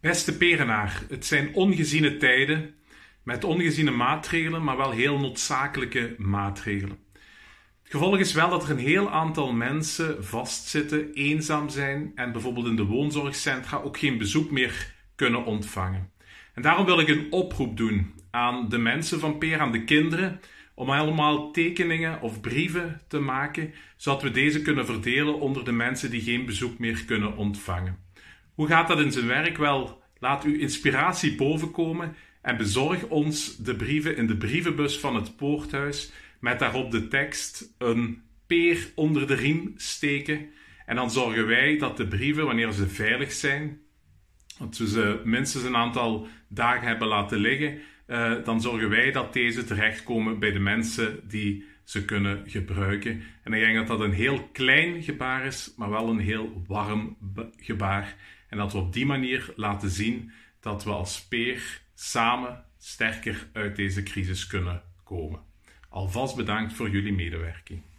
Beste Perenaar, het zijn ongeziene tijden met ongeziene maatregelen, maar wel heel noodzakelijke maatregelen. Het gevolg is wel dat er een heel aantal mensen vastzitten, eenzaam zijn en bijvoorbeeld in de woonzorgcentra ook geen bezoek meer kunnen ontvangen. En daarom wil ik een oproep doen aan de mensen van Per, aan de kinderen, om allemaal tekeningen of brieven te maken, zodat we deze kunnen verdelen onder de mensen die geen bezoek meer kunnen ontvangen. Hoe gaat dat in zijn werk? Wel, laat uw inspiratie bovenkomen en bezorg ons de brieven in de brievenbus van het Poorthuis met daarop de tekst een peer onder de riem steken. En dan zorgen wij dat de brieven, wanneer ze veilig zijn, dat we ze minstens een aantal dagen hebben laten liggen, eh, dan zorgen wij dat deze terechtkomen bij de mensen die ze kunnen gebruiken. En ik denk dat dat een heel klein gebaar is, maar wel een heel warm gebaar. En dat we op die manier laten zien dat we als peer samen sterker uit deze crisis kunnen komen. Alvast bedankt voor jullie medewerking.